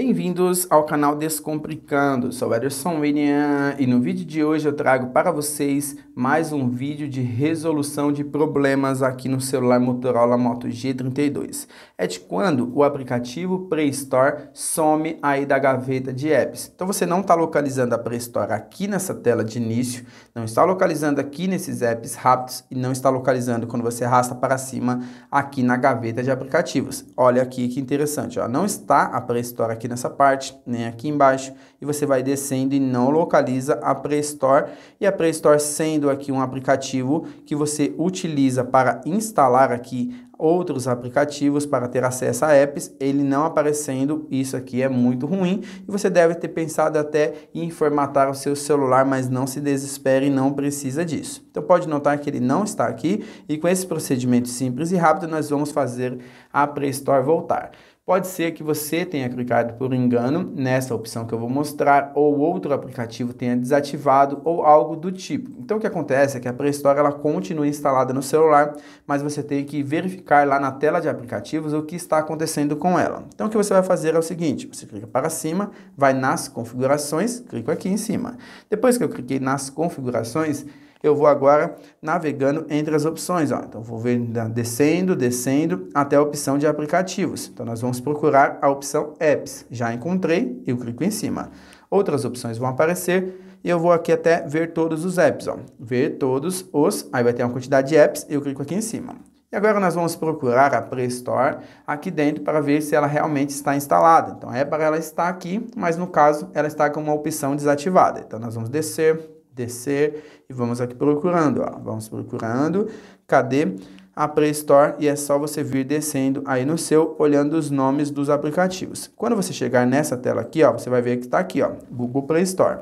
Bem-vindos ao canal Descomplicando, sou Ederson William e no vídeo de hoje eu trago para vocês mais um vídeo de resolução de problemas aqui no celular Motorola Moto G32. É de quando o aplicativo Play Store some aí da gaveta de apps. Então você não está localizando a Play Store aqui nessa tela de início, não está localizando aqui nesses apps rápidos e não está localizando quando você arrasta para cima aqui na gaveta de aplicativos. Olha aqui que interessante, ó. não está a Play Store aqui nessa parte, nem aqui embaixo, e você vai descendo e não localiza a Play Store, e a Play Store sendo aqui um aplicativo que você utiliza para instalar aqui outros aplicativos para ter acesso a apps, ele não aparecendo, isso aqui é muito ruim, e você deve ter pensado até em formatar o seu celular, mas não se desespere, não precisa disso. Então pode notar que ele não está aqui, e com esse procedimento simples e rápido, nós vamos fazer a Play Store voltar. Pode ser que você tenha clicado por engano nessa opção que eu vou mostrar ou outro aplicativo tenha desativado ou algo do tipo. Então o que acontece é que a Play Store ela continua instalada no celular, mas você tem que verificar lá na tela de aplicativos o que está acontecendo com ela. Então o que você vai fazer é o seguinte, você clica para cima, vai nas configurações, clico aqui em cima. Depois que eu cliquei nas configurações, eu vou agora navegando entre as opções. Ó. Então, vou ver né, descendo, descendo, até a opção de aplicativos. Então, nós vamos procurar a opção Apps. Já encontrei, eu clico em cima. Outras opções vão aparecer e eu vou aqui até ver todos os apps. Ó. Ver todos os, aí vai ter uma quantidade de apps, eu clico aqui em cima. E agora nós vamos procurar a Play Store aqui dentro para ver se ela realmente está instalada. Então é para ela estar aqui, mas no caso ela está com uma opção desativada. Então nós vamos descer, descer e vamos aqui procurando, ó. Vamos procurando. Cadê a Play Store? E é só você vir descendo aí no seu, olhando os nomes dos aplicativos. Quando você chegar nessa tela aqui, ó, você vai ver que está aqui, ó, Google Play Store.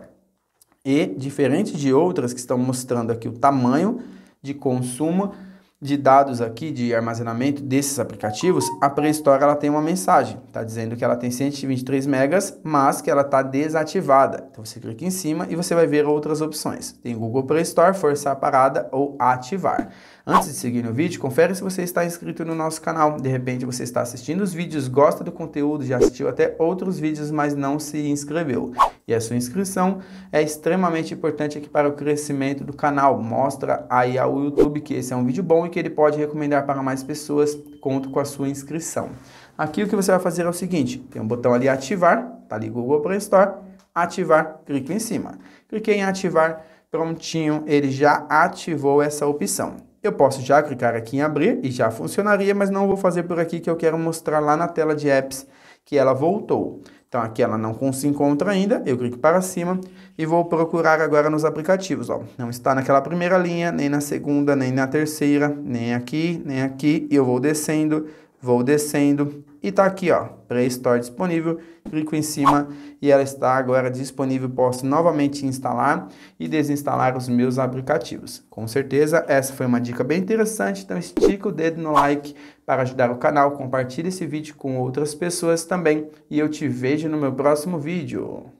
E diferente de outras que estão mostrando aqui o tamanho de consumo, de dados aqui de armazenamento desses aplicativos, a Play Store ela tem uma mensagem, tá dizendo que ela tem 123 megas, mas que ela está desativada. Então você clica em cima e você vai ver outras opções. Tem Google Play Store, forçar a parada ou ativar. Antes de seguir no vídeo, confere se você está inscrito no nosso canal. De repente você está assistindo os vídeos, gosta do conteúdo, já assistiu até outros vídeos, mas não se inscreveu. E a sua inscrição é extremamente importante aqui para o crescimento do canal. Mostra aí ao YouTube que esse é um vídeo bom e que ele pode recomendar para mais pessoas. Conto com a sua inscrição. Aqui o que você vai fazer é o seguinte, tem um botão ali ativar, tá ali Google Play Store, ativar, clique em cima. Cliquei em ativar, prontinho, ele já ativou essa opção. Eu posso já clicar aqui em abrir e já funcionaria, mas não vou fazer por aqui que eu quero mostrar lá na tela de apps que ela voltou. Então aqui ela não se encontra ainda, eu clico para cima e vou procurar agora nos aplicativos. Ó. Não está naquela primeira linha, nem na segunda, nem na terceira, nem aqui, nem aqui. E eu vou descendo vou descendo e tá aqui, ó, Play Store disponível, clico em cima e ela está agora disponível, posso novamente instalar e desinstalar os meus aplicativos. Com certeza, essa foi uma dica bem interessante, então estica o dedo no like para ajudar o canal, compartilhe esse vídeo com outras pessoas também e eu te vejo no meu próximo vídeo.